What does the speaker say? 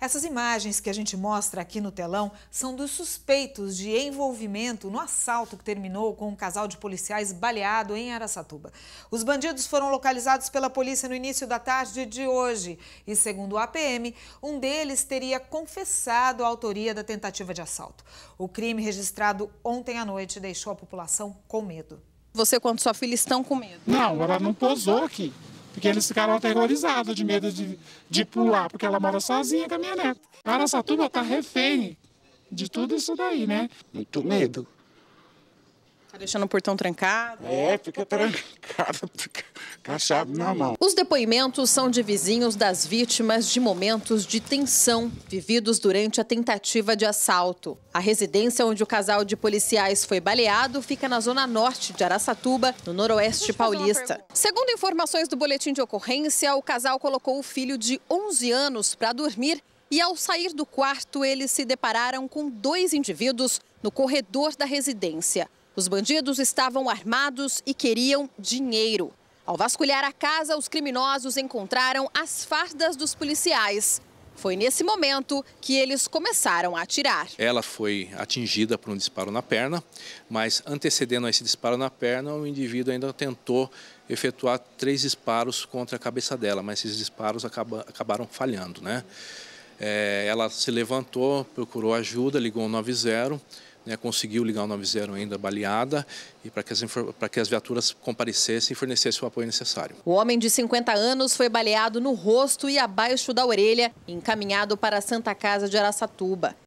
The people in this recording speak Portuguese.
Essas imagens que a gente mostra aqui no telão são dos suspeitos de envolvimento no assalto que terminou com um casal de policiais baleado em Araçatuba. Os bandidos foram localizados pela polícia no início da tarde de hoje e, segundo a PM, um deles teria confessado a autoria da tentativa de assalto. O crime registrado ontem à noite deixou a população com medo. Você quanto sua filha estão com medo? Não, ela não posou aqui. Porque eles ficaram aterrorizados de medo de, de pular, porque ela mora sozinha com a minha neta. Araçatuba tá refém de tudo isso daí, né? Muito medo. Tá deixando o portão trancado? É, fica trancado com na mão. Os depoimentos são de vizinhos das vítimas de momentos de tensão vividos durante a tentativa de assalto. A residência onde o casal de policiais foi baleado fica na zona norte de Araçatuba, no noroeste paulista. Segundo informações do boletim de ocorrência, o casal colocou o filho de 11 anos para dormir e ao sair do quarto, eles se depararam com dois indivíduos no corredor da residência. Os bandidos estavam armados e queriam dinheiro. Ao vasculhar a casa, os criminosos encontraram as fardas dos policiais. Foi nesse momento que eles começaram a atirar. Ela foi atingida por um disparo na perna, mas antecedendo a esse disparo na perna, o indivíduo ainda tentou efetuar três disparos contra a cabeça dela, mas esses disparos acabaram falhando. Né? É, ela se levantou, procurou ajuda, ligou o 90 né, conseguiu ligar o 90 ainda baleada e para que, as, para que as viaturas comparecessem e fornecessem o apoio necessário. O homem de 50 anos foi baleado no rosto e abaixo da orelha, encaminhado para a Santa Casa de Araçatuba.